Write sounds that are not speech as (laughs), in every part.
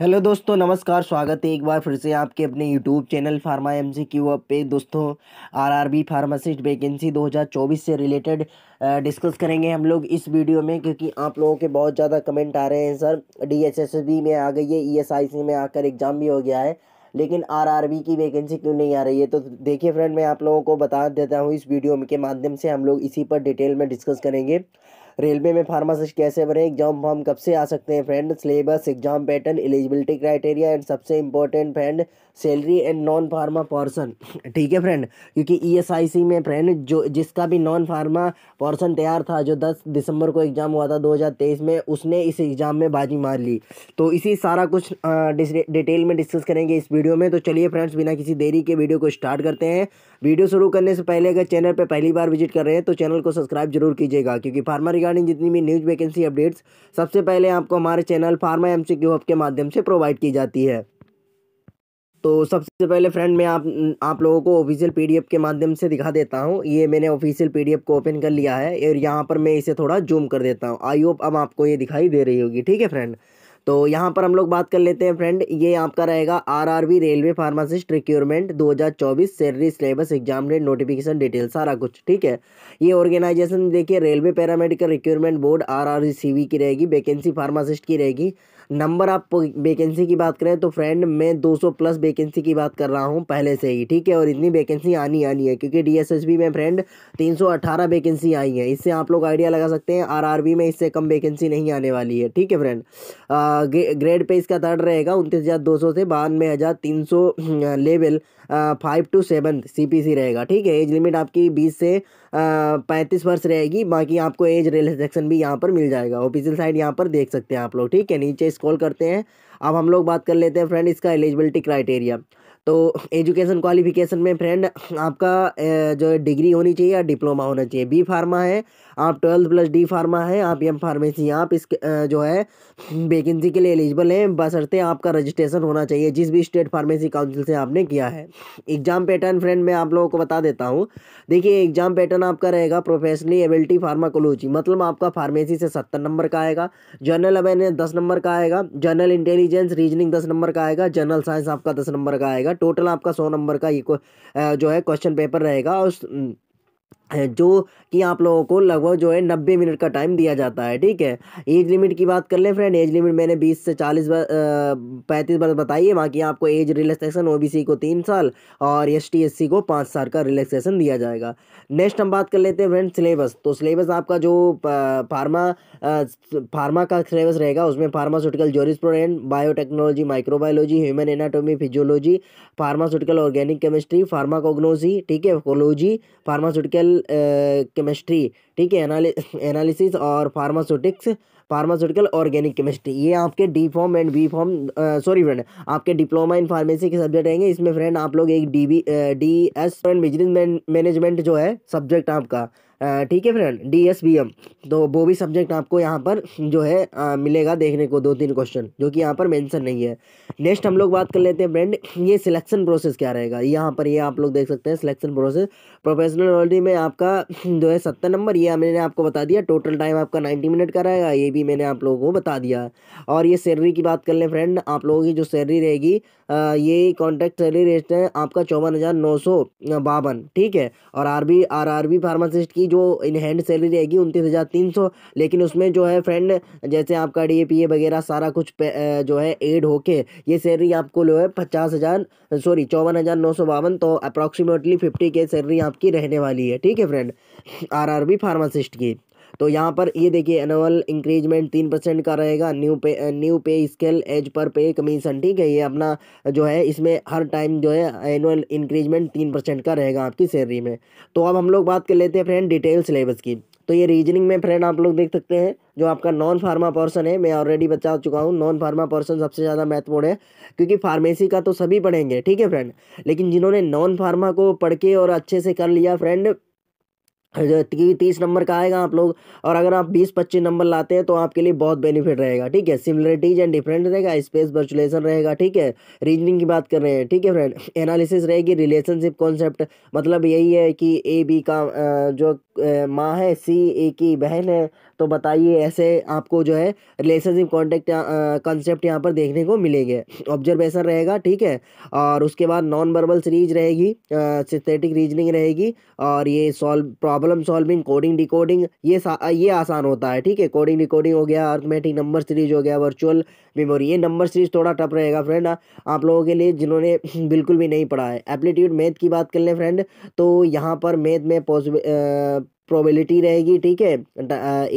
Hello दोस्तों नमस्कार स्वागत है एक बार फिर से आपके अपने YouTube channel pharma M C Q पे दोस्तों आरआरबी फार्मासिस्ट वैकेंसी 2024 से रिलेटेड डिस्कस करेंगे हम लोग इस वीडियो में क्योंकि आप लोगों के बहुत ज़्यादा कमेंट आ रहे हैं सर डी में आ गई है ई e में आकर एग्ज़ाम भी हो गया है लेकिन आर की वैकेंसी क्यों नहीं आ रही है तो देखिए फ्रेंड मैं आप लोगों को बता देता हूँ इस वीडियो के माध्यम से हम लोग इसी पर डिटेल में डिस्कस करेंगे रेलवे में फार्मासिस्ट कैसे बने एग्जाम फॉर्म कब से आ सकते हैं friend syllabus exam pattern eligibility criteria and सबसे important friend salary and non pharma person ठीक है फ्रेंड क्योंकि ईएसआईसी e में फ्रेंड जो जिसका भी नॉन फार्मा पर्सन तैयार था जो दस दिसंबर को एग्ज़ाम हुआ था दो में उसने इस एग्ज़ाम में बाजी मार ली तो इसी सारा कुछ डिटेल में डिस्कस करेंगे इस वीडियो में तो चलिए फ्रेंड्स बिना किसी देरी के वीडियो को स्टार्ट करते हैं वीडियो शुरू करने से पहले अगर चैनल पर पहली बार विजिट कर रहे हैं तो चैनल को सब्सक्राइब जरूर कीजिएगा क्योंकि फार्मा रिगार्डिंग जितनी भी न्यूज वैकेंसी अपडेट्स सबसे पहले आपको हमारे channel pharma M C hub के माध्यम से प्रोवाइड की जाती है तो सबसे पहले फ्रेंड मैं आप आप लोगों को ऑफिशियल पीडीएफ के माध्यम से दिखा देता हूं ये मैंने ऑफिशियल पीडीएफ को ओपन कर लिया है और यहां पर मैं इसे थोड़ा जूम कर देता हूं आई होप अब आपको ये दिखाई दे रही होगी ठीक है फ्रेंड तो यहाँ पर हम लोग बात कर लेते हैं फ्रेंड ये आपका रहेगा RRB railway pharmacist recruitment 2024 salary syllabus exam date notification detail सारा कुछ ठीक है ये ऑर्गेनाइजेशन देखिए railway paramedical recruitment board R की रहेगी वैकेंसी फार्मासिस्ट की रहेगी नंबर आप वैकेंसी की बात करें तो फ्रेंड मैं 200 प्लस वैकेंसी की बात कर रहा हूँ पहले से ही ठीक है और इतनी वैकेंसी आनी आनी है क्योंकि डीएसएसबी में फ्रेंड 318 वैकेंसी आई है इससे आप लोग आइडिया लगा सकते हैं आरआरबी में इससे कम वैकेंसी नहीं आने वाली है ठीक है फ्रेंड आ, ग्रेड पे इसका थर्ड रहेगा उनतीस हज़ार दो सौ से बानवे हज़ार तीन सौ level five to seven CPC रहेगा ठीक है एज लिमिट आपकी बीस से पैंतीस वर्ष रहेगी बाकी आपको एज रेल सेक्शन भी यहाँ पर मिल जाएगा ऑफिशियल साइड यहाँ पर देख सकते हैं आप लोग ठीक है नीचे स्कॉल करते हैं अब हम लोग बात कर लेते हैं फ्रेंड इसका एलिजिबिलिटी क्राइटेरिया तो एजुकेशन क्वालिफिकेशन में फ्रेंड आपका जो डिग्री होनी चाहिए या डिप्लोमा होना चाहिए बी फार्मा है आप ट्वेल्थ प्लस डी फार्मा है आप एम फार्मेसी आप इस जो है वेकेंसी के लिए एलिजिबल हैं बसरते आपका रजिस्ट्रेशन होना चाहिए जिस भी स्टेट फार्मेसी काउंसिल से आपने किया है एग्जाम पैटर्न फ्रेंड मैं आप लोगों को बता देता हूँ देखिए एग्जाम पैटर्न आपका रहेगा प्रोफेशनली एबिलिटी फार्माकोलॉजी मतलब आपका फार्मेसी से सत्तर नंबर का आएगा जनरल अवेयरनेस दस नंबर का आएगा जनरल इंटेलिजेंस रीजनिंग दस नंबर का आएगा जनरल साइंस आपका दस नंबर का आएगा टोटल आपका सौ नंबर का इक्व जो है क्वेश्चन पेपर रहेगा और जो कि आप लोगों को लगभग जो है नब्बे मिनट का टाइम दिया जाता है ठीक है एज लिमिट की बात कर लें फ्रेंड एज लिमिट मैंने बीस से चालीस पैंतीस बार बताई है बाकी आपको एज रिलैक्सेशन ओबीसी को तीन साल और एस टी को पाँच साल का रिलैक्सेशन दिया जाएगा नेक्स्ट हम बात कर लेते हैं फ्रेंड सिलेबस तो सिलेबस आपका जो फार्मा फार्मा का सिलेबस रहेगा उसमें pharmaceutical jurisprudence biotechnology microbiology human anatomy physiology pharmaceutical organic chemistry pharmacognosy ठीक है फोलोजी फार्मास्यूटिकल केमिस्ट्री uh, ठीक है एनालिसिस और फार्मास्यूटिक्स फार्मास्यूटिकल ऑर्गेनिक केमिस्ट्री ये आपके D pharm and B pharm sorry friend आपके डिप्लोमा इन फार्मेसी के सब्जेक्ट रहेंगे इसमें फ्रेंड आप लोग एक D B D S friend business management जो है सब्जेक्ट आपका ठीक है friend D S B M तो वो भी सब्जेक्ट आपको यहाँ पर जो है आ, मिलेगा देखने को दो तीन क्वेश्चन जो कि यहाँ पर मेंशन नहीं है नेक्स्ट हम लोग बात कर लेते हैं फ्रेंड ये सिलेक्शन प्रोसेस क्या रहेगा यहाँ पर ये आप लोग देख सकते हैं सिलेक्शन प्रोसेस प्रोफेशनल ऑलरेडी में आपका जो है सत्तर नंबर ये मैंने आपको बता दिया टोटल टाइम आपका नाइन्टी मिनट का रहेगा ये भी मैंने आप लोगों को बता दिया और ये सैलरी की बात कर लें फ्रेंड आप लोगों की जो सैलरी रहेगी ये कॉन्ट्रैक्ट सैलरी रेस्ट है आपका चौवन हज़ार नौ सौ बावन ठीक है और R B R R B pharmacist की जो हैंड सैलरी रहेगी उनतीस हज़ार तीन सौ लेकिन उसमें जो है फ्रेंड जैसे आपका डी ए पी ए वगैरह सारा कुछ जो है एड होके ये सैलरी आपको लो है पचास हज़ार सॉरी चौवन हज़ार नौ सौ बावन तो अप्रॉक्सीमेटली फिफ्टी के सैलरी आपकी रहने वाली है ठीक है friend R R B pharmacist की तो यहाँ पर ये देखिए एनुअल इंक्रीजमेंट तीन परसेंट का रहेगा न्यू पे न्यू पे स्केल एज पर पे कमीशन ठीक है ये अपना जो है इसमें हर टाइम जो है एनुअल इंक्रीजमेंट तीन परसेंट का रहेगा आपकी सैलरी में तो अब हम लोग बात कर लेते हैं फ्रेंड डिटेल सिलेबस की तो ये रीजनिंग में फ्रेंड आप लोग देख सकते हैं जो आपका नॉन फार्मा पोर्सन है मैं ऑलरेडी बता चुका हूँ नॉन फार्मा पोर्सन सबसे ज़्यादा महत्वपूर्ण है क्योंकि फार्मेसी का तो सभी पढ़ेंगे ठीक है फ्रेंड लेकिन जिन्होंने नॉन फार्मा को पढ़ के और अच्छे से कर लिया फ्रेंड तीस नंबर का आएगा आप लोग और अगर आप बीस पच्चीस नंबर लाते हैं तो आपके लिए बहुत बेनिफिट रहेगा ठीक है सिमिलरिटीज एंड डिफरेंट रहेगा स्पेस वर्चुलेशन रहेगा ठीक है रीजनिंग की बात कर रहे हैं ठीक है फ्रेंड एनालिसिस रहेगी रिलेशनशिप कॉन्सेप्ट मतलब यही है कि ए बी का जो माँ है सी ए की बहन है तो बताइए ऐसे आपको जो है रिलेशनशिप कॉन्टेक्ट कॉन्सेप्ट यहाँ पर देखने को मिलेंगे ऑब्जर्वेशन रहेगा ठीक है और उसके बाद नॉन वर्बल सीरीज रहेगी सिंथेटिक रीजनिंग रहेगी और ये solve problem problem solving coding decoding ये ये आसान होता है ठीक है कोडिंग डिकोडिंग हो गया अर्थमेटिक नंबर सीरीज हो गया वर्चुअल मेमोरी ये नंबर सीरीज थोड़ा टफ रहेगा फ्रेंड हाँ। आप लोगों के लिए जिन्होंने (laughs) बिल्कुल भी नहीं पढ़ा है एप्लीट्यूड मैथ की बात कर लें फ्रेंड तो यहाँ पर मैथ में पॉसिबल प्रोबेबिलिटी रहेगी ठीक है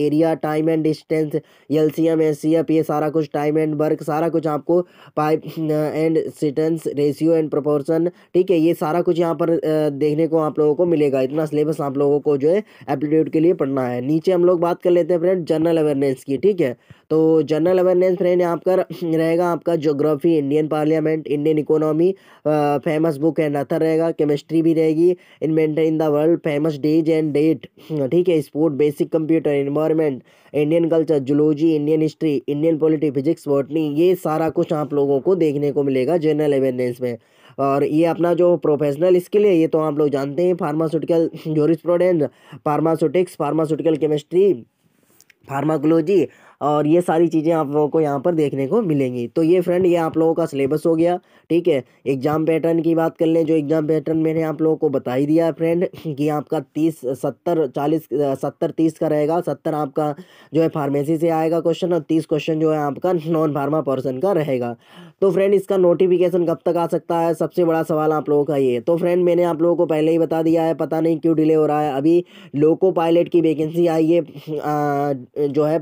area time and distance L C M S C ये सारा कुछ टाइम एंड वर्क सारा कुछ आपको pipe and cisterns ratio and proportion ठीक है ये सारा कुछ यहाँ पर देखने को आप लोगों को मिलेगा इतना सिलेबस आप लोगों को जो है एप्टीट्यूड के लिए पढ़ना है नीचे हम लोग बात कर लेते हैं फ्रेंड जनरल अवेयरनेस की ठीक है तो जनरल अवेयरनेस फ्रेंड यहाँ पर रहेगा आपका geography Indian parliament Indian economy famous book and author रहेगा केमिस्ट्री भी रहेगी inventor in the world famous days and date hmm, ठीक है sport basic computer environment Indian culture zoology Indian history Indian polity physics botany ये सारा कुछ आप लोगों को देखने को मिलेगा जनरल अवेयरनेस में और ये अपना जो प्रोफेशनल स्किल है ये तो आप लोग जानते हैं pharmaceutical jurisprudence pharmaceutics pharmaceutical chemistry pharmacology और ये सारी चीज़ें आप लोगों को यहाँ पर देखने को मिलेंगी तो ये फ्रेंड ये आप लोगों का सिलेबस हो गया ठीक है एग्ज़ाम पैटर्न की बात कर लें जो एग्ज़ाम पैटर्न मैंने आप लोगों को बता ही दिया फ्रेंड कि आपका तीस सत्तर चालीस सत्तर तीस का रहेगा सत्तर आपका जो है फार्मेसी से आएगा क्वेश्चन और तीस क्वेश्चन जो है आपका नॉन फार्मा पर्सन का रहेगा तो फ्रेंड इसका नोटिफिकेशन कब तक आ सकता है सबसे बड़ा सवाल आप लोगों का ये तो फ्रेंड मैंने आप लोगों को पहले ही बता दिया है पता नहीं क्यों डिले हो रहा है अभी लोको पायलट की वैकेंसी आई है जो है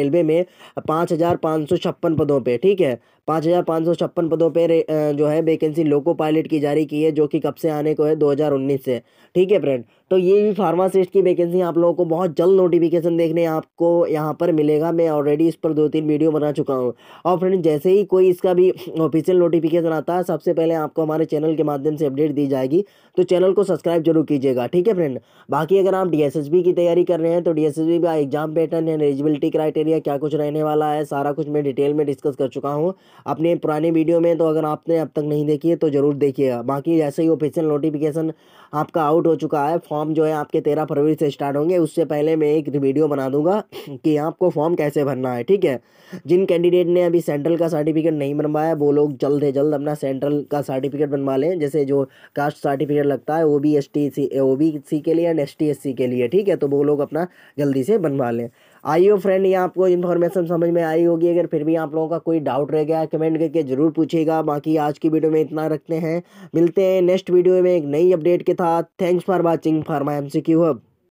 रेलवे में पाँच हज़ार पाँच सौ छप्पन पदों पर ठीक है पाँच हज़ार पाँच सौ छप्पन पदों पर जो है वैकेंसी लोको पायलट की जारी की है जो कि कब से आने को है दो हज़ार उन्नीस से ठीक है फ्रेंड तो ये भी फार्मासिस्ट की वैकेंसी आप लोगों को बहुत जल्द नोटिफिकेशन देखने आपको यहाँ पर मिलेगा मैं ऑलरेडी इस पर दो तीन वीडियो बना चुका हूँ और फ्रेंड जैसे ही कोई इसका भी ऑफिशियल नोटिफिकेशन आता है सबसे पहले आपको हमारे चैनल के माध्यम से अपडेट दी जाएगी तो चैनल को सब्सक्राइब जरूर कीजिएगा ठीक है फ्रेंड बाकी अगर आप डी की तैयारी कर रहे हैं तो डी का एग्जाम पैटर्न एलिजिबिलिटी क्राइटेरिया क्या कुछ रहने वाला है सारा कुछ मैं डिटेल में डिस्कस कर चुका हूँ अपने पुराने वीडियो में तो अगर आपने अब तक नहीं देखी है तो ज़रूर देखिएगा बाकी जैसे ही ऑफिशियल नोटिफिकेशन आपका आउट हो चुका है फॉर्म जो है आपके तेरह फरवरी से स्टार्ट होंगे उससे पहले मैं एक वीडियो बना दूंगा कि आपको फॉर्म कैसे भरना है ठीक है जिन कैंडिडेट ने अभी सेंट्रल का सर्टिफिकेट नहीं बनवाया वो लोग जल्द से जल्द अपना सेंट्रल का सर्टिफिकेट बनवा लें जैसे जो कास्ट सर्टिफिकेट लगता है O B S T C O B C के लिए and S T S C के लिए ठीक है तो वो लोग अपना जल्दी से बनवा लें आइयो फ्रेंड ये आपको इन्फॉर्मेशन समझ में आई होगी अगर फिर भी आप लोगों का कोई डाउट रह गया है कमेंट करके ज़रूर पूछेगा बाकी आज की वीडियो में इतना रखते हैं मिलते हैं नेक्स्ट वीडियो में एक नई अपडेट के साथ thanks for watching my M C hub